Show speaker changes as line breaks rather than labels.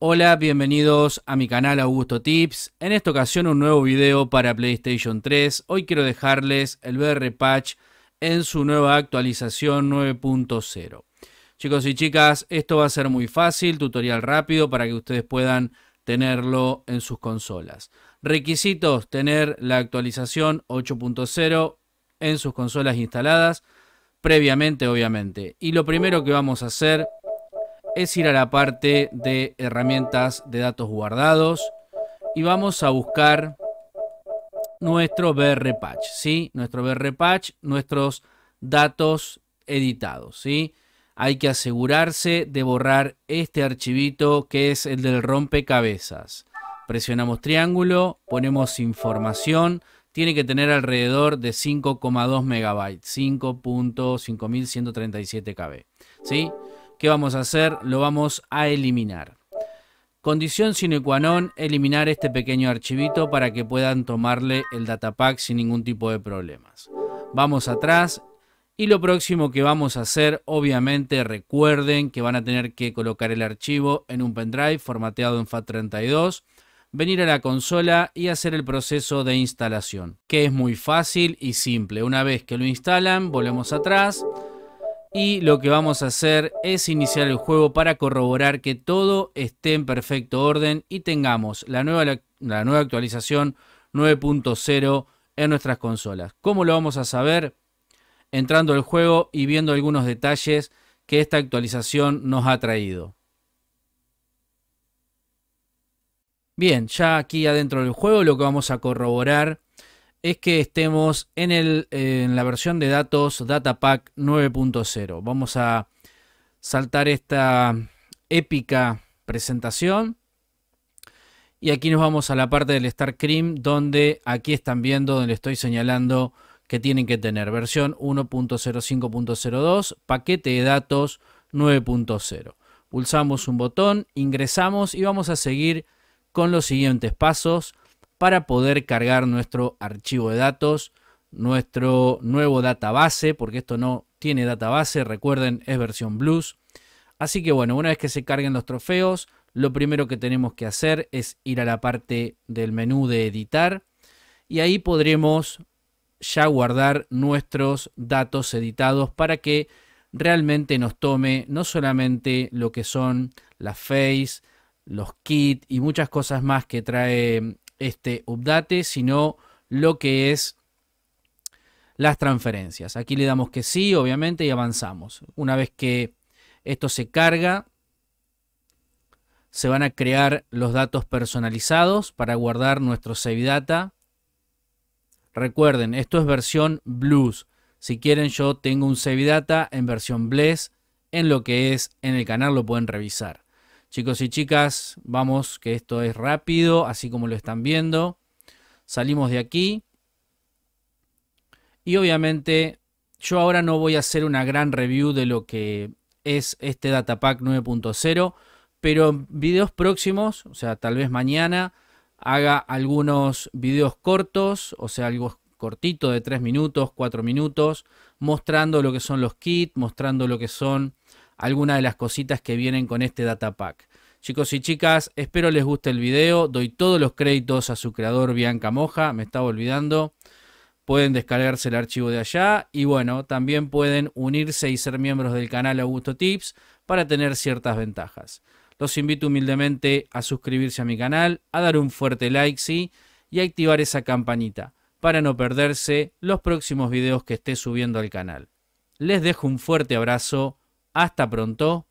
Hola, bienvenidos a mi canal Augusto Tips. En esta ocasión un nuevo video para PlayStation 3. Hoy quiero dejarles el BR Patch en su nueva actualización 9.0. Chicos y chicas, esto va a ser muy fácil, tutorial rápido para que ustedes puedan tenerlo en sus consolas. Requisitos, tener la actualización 8.0 en sus consolas instaladas, previamente obviamente. Y lo primero que vamos a hacer es ir a la parte de herramientas de datos guardados y vamos a buscar nuestro BR patch, ¿sí? Nuestro BR patch, nuestros datos editados, ¿sí? Hay que asegurarse de borrar este archivito que es el del rompecabezas. Presionamos triángulo, ponemos información, tiene que tener alrededor de 5,2 megabytes, 5.5137 KB, ¿sí? ¿Qué vamos a hacer? Lo vamos a eliminar. Condición sine qua non, eliminar este pequeño archivito para que puedan tomarle el datapack sin ningún tipo de problemas. Vamos atrás y lo próximo que vamos a hacer, obviamente recuerden que van a tener que colocar el archivo en un pendrive formateado en FAT32, venir a la consola y hacer el proceso de instalación, que es muy fácil y simple. Una vez que lo instalan, volvemos atrás y lo que vamos a hacer es iniciar el juego para corroborar que todo esté en perfecto orden y tengamos la nueva, la, nueva actualización 9.0 en nuestras consolas. ¿Cómo lo vamos a saber? Entrando al juego y viendo algunos detalles que esta actualización nos ha traído. Bien, ya aquí adentro del juego lo que vamos a corroborar es que estemos en, la versión de datos Datapack 9.0. Vamos a saltar esta épica presentación. Y aquí nos vamos a la parte del Star Cream, donde aquí están viendo, donde estoy señalando que tienen que tener versión 1.05.02, paquete de datos 9.0. Pulsamos un botón, ingresamos y vamos a seguir con los siguientes pasos para poder cargar nuestro archivo de datos, nuestro nuevo database, porque esto no tiene database, recuerden, es versión Blues. Así que bueno, una vez que se carguen los trofeos, lo primero que tenemos que hacer es ir a la parte del menú de editar y ahí podremos ya guardar nuestros datos editados para que realmente nos tome no solamente lo que son las face, los kits y muchas cosas más que trae este update, sino lo que es las transferencias. Aquí le damos que sí, obviamente, y avanzamos. Una vez que esto se carga, se van a crear los datos personalizados para guardar nuestro save data. Recuerden, esto es versión Blues. Si quieren, yo tengo un save data en versión Bless. En lo que es en el canal lo pueden revisar. Chicos y chicas, vamos, que esto es rápido, así como lo están viendo. Salimos de aquí. Y obviamente yo ahora no voy a hacer una gran review de lo que es este Datapack 9.0, pero en videos próximos, o sea, tal vez mañana, haga algunos videos cortos, o sea, algo cortito de 3 minutos, 4 minutos, mostrando lo que son los kits, mostrando lo que son algunas de las cositas que vienen con este data pack. Chicos y chicas, espero les guste el video. Doy todos los créditos a su creador Bianca Moja, me estaba olvidando. Pueden descargarse el archivo de allá y bueno, también pueden unirse y ser miembros del canal Augusto Tips para tener ciertas ventajas. Los invito humildemente a suscribirse a mi canal, a dar un fuerte like sí, y a activar esa campanita para no perderse los próximos videos que esté subiendo al canal. Les dejo un fuerte abrazo hasta pronto.